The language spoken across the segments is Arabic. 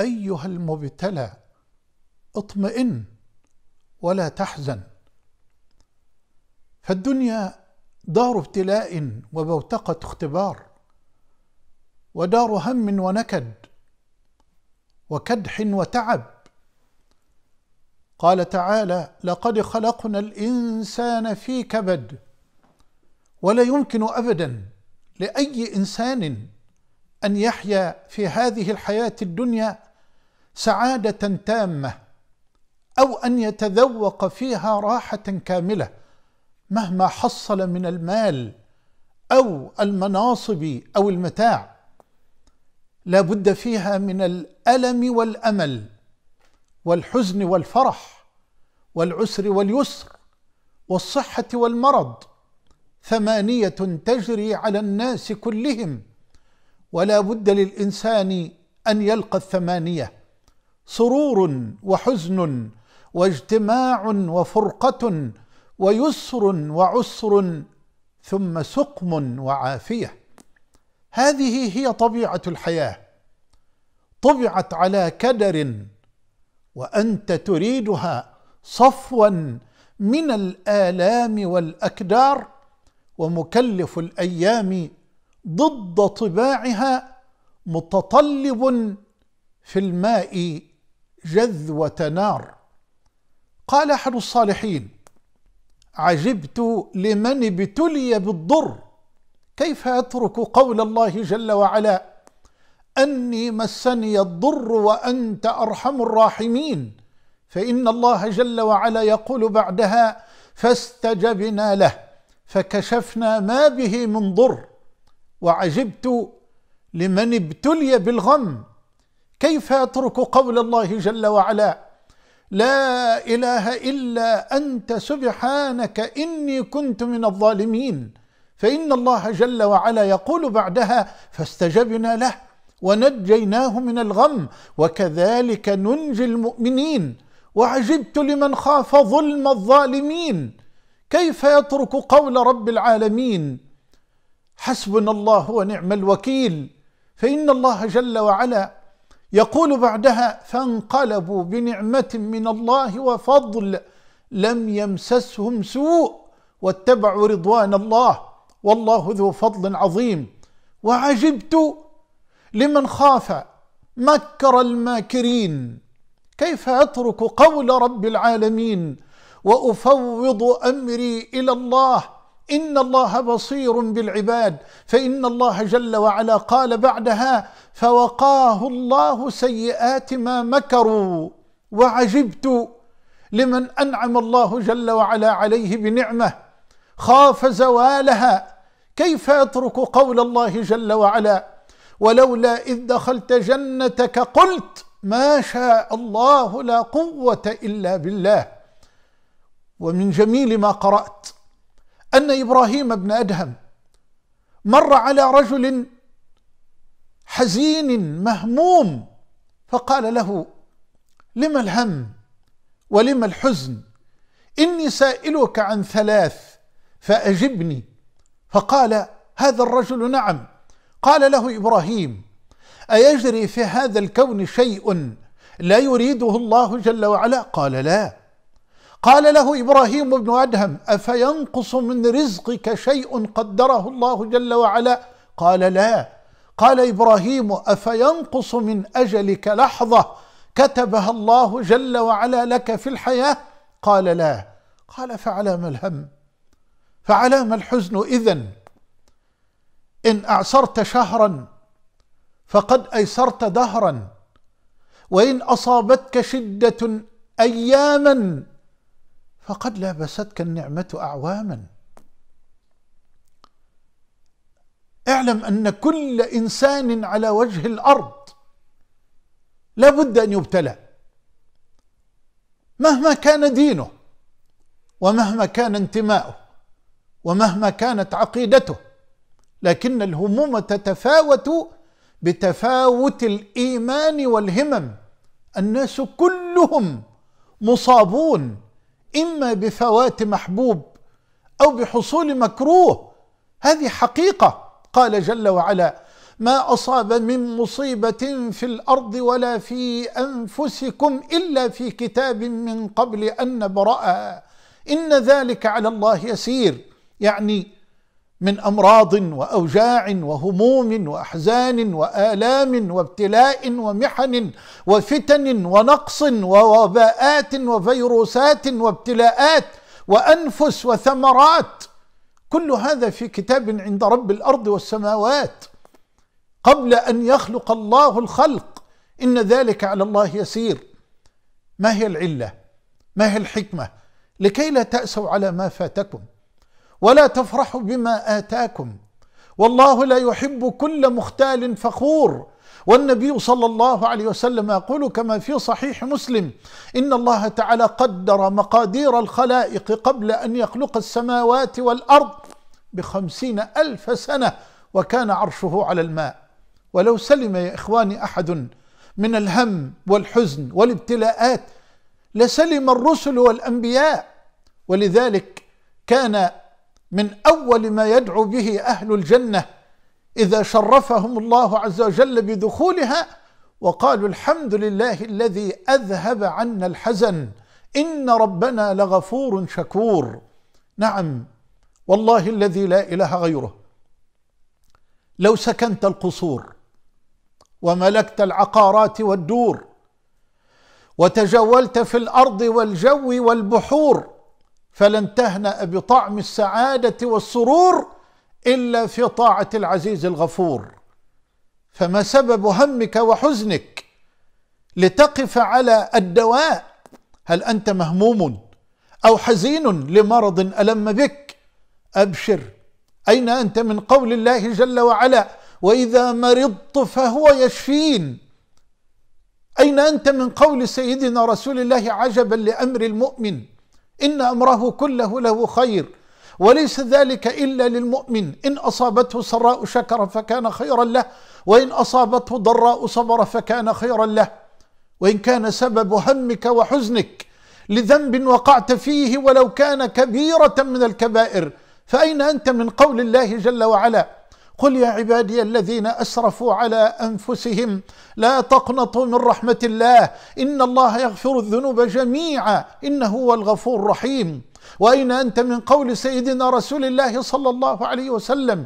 ايها المبتلى اطمئن ولا تحزن فالدنيا دار ابتلاء وبوتقه اختبار ودار هم ونكد وكدح وتعب قال تعالى لقد خلقنا الانسان في كبد ولا يمكن ابدا لاي انسان ان يحيا في هذه الحياه الدنيا سعاده تامه او ان يتذوق فيها راحه كامله مهما حصل من المال او المناصب او المتاع لا بد فيها من الالم والامل والحزن والفرح والعسر واليسر والصحه والمرض ثمانيه تجري على الناس كلهم ولا بد للانسان ان يلقى الثمانيه سرور وحزن واجتماع وفرقه ويسر وعسر ثم سقم وعافيه هذه هي طبيعه الحياه طبعت على كدر وانت تريدها صفوا من الالام والاكدار ومكلف الايام ضد طباعها متطلب في الماء جذوة نار قال أحد الصالحين عجبت لمن ابتلي بالضر كيف أترك قول الله جل وعلا أني مسني الضر وأنت أرحم الراحمين فإن الله جل وعلا يقول بعدها فاستجبنا له فكشفنا ما به من ضر وعجبت لمن ابتلي بالغم كيف يترك قول الله جل وعلا لا إله إلا أنت سبحانك إني كنت من الظالمين فإن الله جل وعلا يقول بعدها فاستجبنا له ونجيناه من الغم وكذلك ننجي المؤمنين وعجبت لمن خاف ظلم الظالمين كيف يترك قول رب العالمين حسبنا الله ونعم الوكيل فإن الله جل وعلا يقول بعدها فانقلبوا بنعمة من الله وفضل لم يمسسهم سوء واتبعوا رضوان الله والله ذو فضل عظيم وعجبت لمن خاف مكر الماكرين كيف اترك قول رب العالمين وافوض امري الى الله إن الله بصير بالعباد فإن الله جل وعلا قال بعدها فوقاه الله سيئات ما مكروا وعجبت لمن أنعم الله جل وعلا عليه بنعمة خاف زوالها كيف يترك قول الله جل وعلا ولولا إذ دخلت جنتك قلت ما شاء الله لا قوة إلا بالله ومن جميل ما قرأت أن إبراهيم بن أدهم مر على رجل حزين مهموم فقال له لم الهم ولم الحزن إني سائلك عن ثلاث فأجبني فقال هذا الرجل نعم قال له إبراهيم أيجري في هذا الكون شيء لا يريده الله جل وعلا قال لا قال له إبراهيم بن أدهم أفينقص من رزقك شيء قدره الله جل وعلا قال لا قال إبراهيم أفينقص من أجلك لحظة كتبها الله جل وعلا لك في الحياة قال لا قال فعلى ما الهم فعلى ما الحزن إذن إن أعسرت شهرا فقد أيسرت دهرا وإن أصابتك شدة أياما فقد لابستك النعمة أعواما اعلم أن كل إنسان على وجه الأرض لا بد أن يبتلى مهما كان دينه ومهما كان انتماؤه ومهما كانت عقيدته لكن الهموم تتفاوت بتفاوت الإيمان والهمم الناس كلهم مصابون إما بفوات محبوب أو بحصول مكروه هذه حقيقة قال جل وعلا ما أصاب من مصيبة في الأرض ولا في أنفسكم إلا في كتاب من قبل أن نبرأها إن ذلك على الله يسير يعني من امراض واوجاع وهموم واحزان والام وابتلاء ومحن وفتن ونقص ووباءات وفيروسات وابتلاءات وانفس وثمرات كل هذا في كتاب عند رب الارض والسماوات قبل ان يخلق الله الخلق ان ذلك على الله يسير ما هي العله ما هي الحكمه لكي لا تاسوا على ما فاتكم ولا تفرحوا بما آتاكم والله لا يحب كل مختال فخور والنبي صلى الله عليه وسلم يقول كما في صحيح مسلم إن الله تعالى قدر مقادير الخلائق قبل أن يخلق السماوات والأرض بخمسين ألف سنة وكان عرشه على الماء ولو سلم يا إخواني أحد من الهم والحزن والابتلاءات لسلم الرسل والأنبياء ولذلك كان من أول ما يدعو به أهل الجنة إذا شرفهم الله عز وجل بدخولها وقالوا الحمد لله الذي أذهب عنا الحزن إن ربنا لغفور شكور نعم والله الذي لا إله غيره لو سكنت القصور وملكت العقارات والدور وتجولت في الارض والجو والبحور فلن تهنأ بطعم السعادة والسرور إلا في طاعة العزيز الغفور فما سبب همك وحزنك لتقف على الدواء هل أنت مهموم أو حزين لمرض ألم بك أبشر أين أنت من قول الله جل وعلا وإذا مرضت فهو يشفين أين أنت من قول سيدنا رسول الله عجبا لأمر المؤمن إن أمره كله له خير وليس ذلك إلا للمؤمن إن أصابته سراء شكر فكان خيرا له وإن أصابته ضراء صبر فكان خيرا له وإن كان سبب همك وحزنك لذنب وقعت فيه ولو كان كبيرة من الكبائر فأين أنت من قول الله جل وعلا قل يا عبادي الذين اسرفوا على انفسهم لا تقنطوا من رحمه الله ان الله يغفر الذنوب جميعا انه هو الغفور الرحيم واين انت من قول سيدنا رسول الله صلى الله عليه وسلم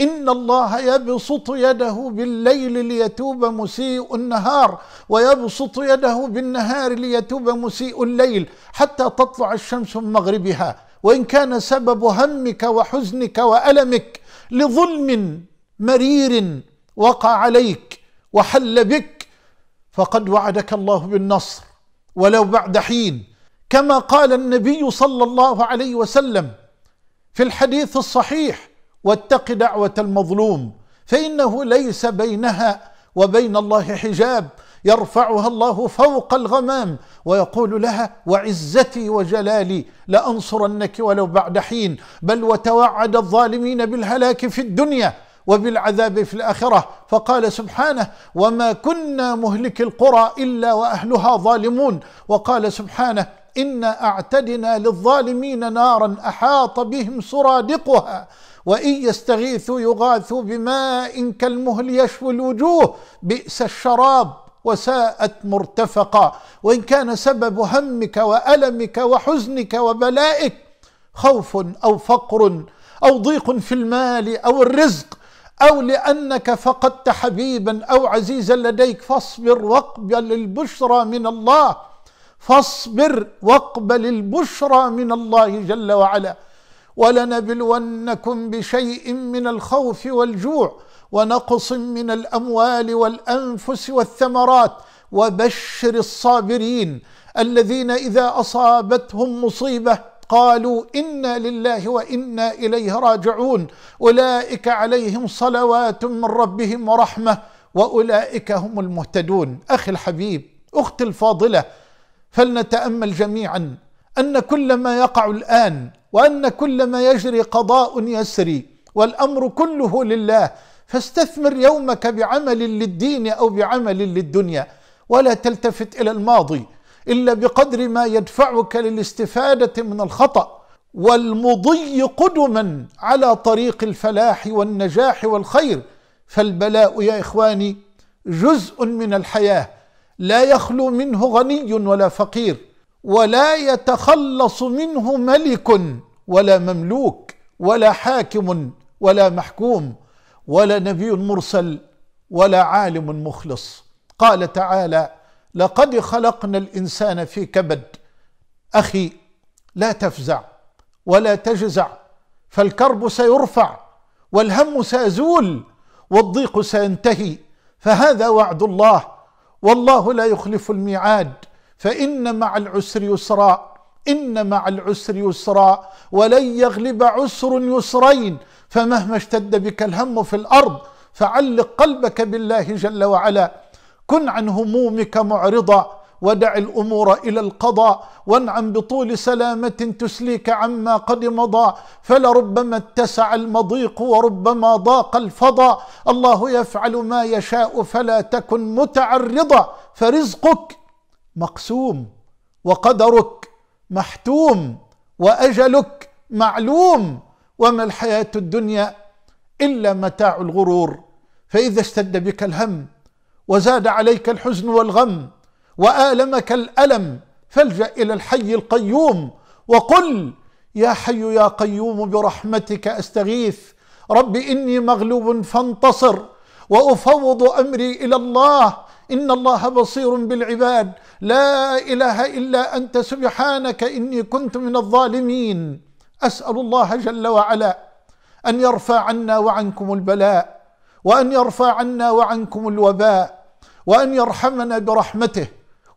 إن الله يبسط يده بالليل ليتوب مسيء النهار ويبسط يده بالنهار ليتوب مسيء الليل حتى تطلع الشمس من مغربها وإن كان سبب همك وحزنك وألمك لظلم مرير وقع عليك وحل بك فقد وعدك الله بالنصر ولو بعد حين كما قال النبي صلى الله عليه وسلم في الحديث الصحيح واتق دعوة المظلوم فإنه ليس بينها وبين الله حجاب يرفعها الله فوق الغمام ويقول لها وعزتي وجلالي لأنصرنك ولو بعد حين بل وتوعد الظالمين بالهلاك في الدنيا وبالعذاب في الآخرة فقال سبحانه وما كنا مهلك القرى إلا وأهلها ظالمون وقال سبحانه إنا أعتدنا للظالمين نارا أحاط بهم سرادقها وإن يستغيثوا يغاثوا بماء كالمهل يشوي الوجوه بئس الشراب وساءت مرتفقا وان كان سبب همك والمك وحزنك وبلائك خوف او فقر او ضيق في المال او الرزق او لانك فقدت حبيبا او عزيزا لديك فاصبر واقبل البشرى من الله فاصبر واقبل البشرى من الله جل وعلا ولنبلونكم بشيء من الخوف والجوع ونقص من الاموال والانفس والثمرات وبشر الصابرين الذين اذا اصابتهم مصيبه قالوا انا لله وانا اليه راجعون اولئك عليهم صلوات من ربهم ورحمه واولئك هم المهتدون اخي الحبيب اختي الفاضله فلنتامل جميعا ان كل ما يقع الان وان كل ما يجري قضاء يسري والامر كله لله فاستثمر يومك بعمل للدين أو بعمل للدنيا ولا تلتفت إلى الماضي إلا بقدر ما يدفعك للاستفادة من الخطأ والمضي قدما على طريق الفلاح والنجاح والخير فالبلاء يا إخواني جزء من الحياة لا يخلو منه غني ولا فقير ولا يتخلص منه ملك ولا مملوك ولا حاكم ولا محكوم ولا نبي مرسل ولا عالم مخلص قال تعالى لقد خلقنا الانسان في كبد اخي لا تفزع ولا تجزع فالكرب سيرفع والهم سيزول والضيق سينتهي فهذا وعد الله والله لا يخلف الميعاد فان مع العسر يسرا ان مع العسر يسرا ولن يغلب عسر يسرين فمهما اشتد بك الهم في الارض فعلق قلبك بالله جل وعلا كن عن همومك معرضا ودع الامور الى القضاء وانعم بطول سلامه تسليك عما قد مضى فلربما اتسع المضيق وربما ضاق الفضا الله يفعل ما يشاء فلا تكن متعرضا فرزقك مقسوم وقدرك محتوم واجلك معلوم وما الحياة الدنيا إلا متاع الغرور فإذا اشتد بك الهم وزاد عليك الحزن والغم وآلمك الألم فالجأ إلى الحي القيوم وقل يا حي يا قيوم برحمتك أستغيث رب إني مغلوب فانتصر وأفوض أمري إلى الله إن الله بصير بالعباد لا إله إلا أنت سبحانك إني كنت من الظالمين أسأل الله جل وعلا أن يرفع عنا وعنكم البلاء وأن يرفع عنا وعنكم الوباء وأن يرحمنا برحمته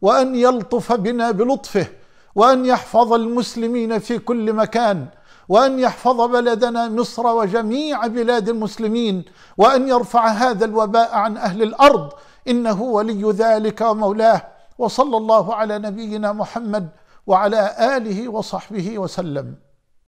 وأن يلطف بنا بلطفه وأن يحفظ المسلمين في كل مكان وأن يحفظ بلدنا مصر وجميع بلاد المسلمين وأن يرفع هذا الوباء عن أهل الأرض إنه ولي ذلك ومولاه وصلى الله على نبينا محمد وعلى آله وصحبه وسلم